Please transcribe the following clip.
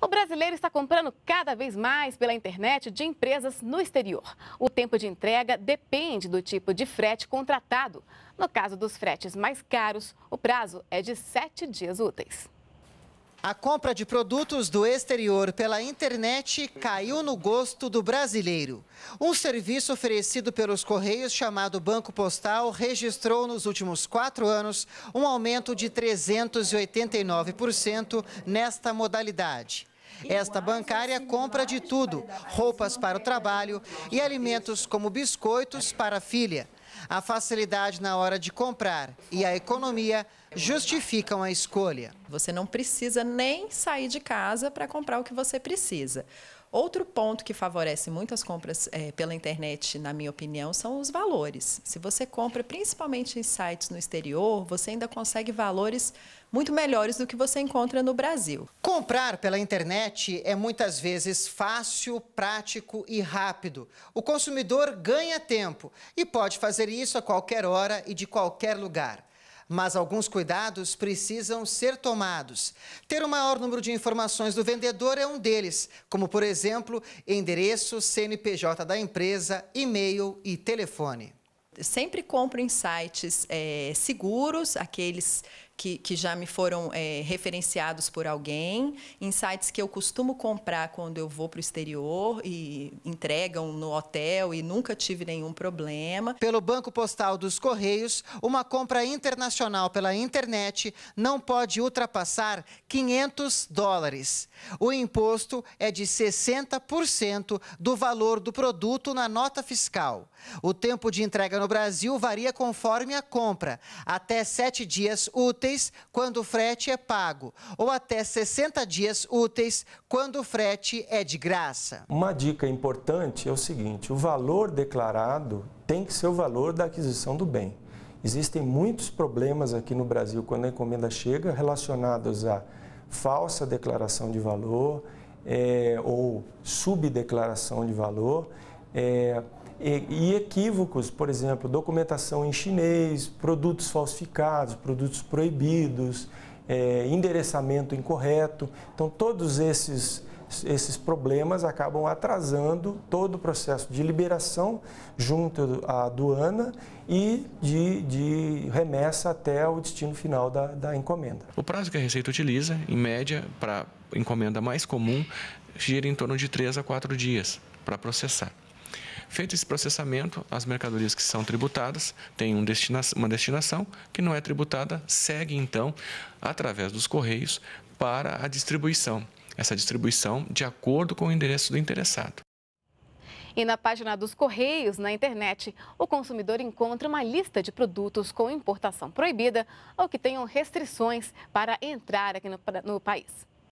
O brasileiro está comprando cada vez mais pela internet de empresas no exterior. O tempo de entrega depende do tipo de frete contratado. No caso dos fretes mais caros, o prazo é de sete dias úteis. A compra de produtos do exterior pela internet caiu no gosto do brasileiro. Um serviço oferecido pelos Correios, chamado Banco Postal, registrou nos últimos quatro anos um aumento de 389% nesta modalidade. Esta bancária compra de tudo, roupas para o trabalho e alimentos como biscoitos para a filha. A facilidade na hora de comprar e a economia justificam a escolha. Você não precisa nem sair de casa para comprar o que você precisa. Outro ponto que favorece muitas compras é, pela internet, na minha opinião, são os valores. Se você compra principalmente em sites no exterior, você ainda consegue valores muito melhores do que você encontra no Brasil. Comprar pela internet é muitas vezes fácil, prático e rápido. O consumidor ganha tempo e pode fazer isso a qualquer hora e de qualquer lugar mas alguns cuidados precisam ser tomados. Ter o maior número de informações do vendedor é um deles, como, por exemplo, endereço, CNPJ da empresa, e-mail e telefone sempre compro em sites é, seguros, aqueles que, que já me foram é, referenciados por alguém, em sites que eu costumo comprar quando eu vou para o exterior e entregam no hotel e nunca tive nenhum problema. Pelo Banco Postal dos Correios, uma compra internacional pela internet não pode ultrapassar 500 dólares. O imposto é de 60% do valor do produto na nota fiscal. O tempo de entrega no Brasil varia conforme a compra, até sete dias úteis úteis quando o frete é pago, ou até 60 dias úteis quando o frete é de graça. Uma dica importante é o seguinte: o valor declarado tem que ser o valor da aquisição do bem. Existem muitos problemas aqui no Brasil quando a encomenda chega relacionados a falsa declaração de valor é, ou subdeclaração de valor. É, e, equívocos, por exemplo, documentação em chinês, produtos falsificados, produtos proibidos, é, endereçamento incorreto. Então, todos esses, esses problemas acabam atrasando todo o processo de liberação junto à aduana e de, de remessa até o destino final da, da encomenda. O prazo que a Receita utiliza, em média, para encomenda mais comum, gira em torno de 3 a 4 dias para processar. Feito esse processamento, as mercadorias que são tributadas têm um destina uma destinação que não é tributada, segue então através dos correios para a distribuição. Essa distribuição de acordo com o endereço do interessado. E na página dos Correios, na internet, o consumidor encontra uma lista de produtos com importação proibida ou que tenham restrições para entrar aqui no, no país.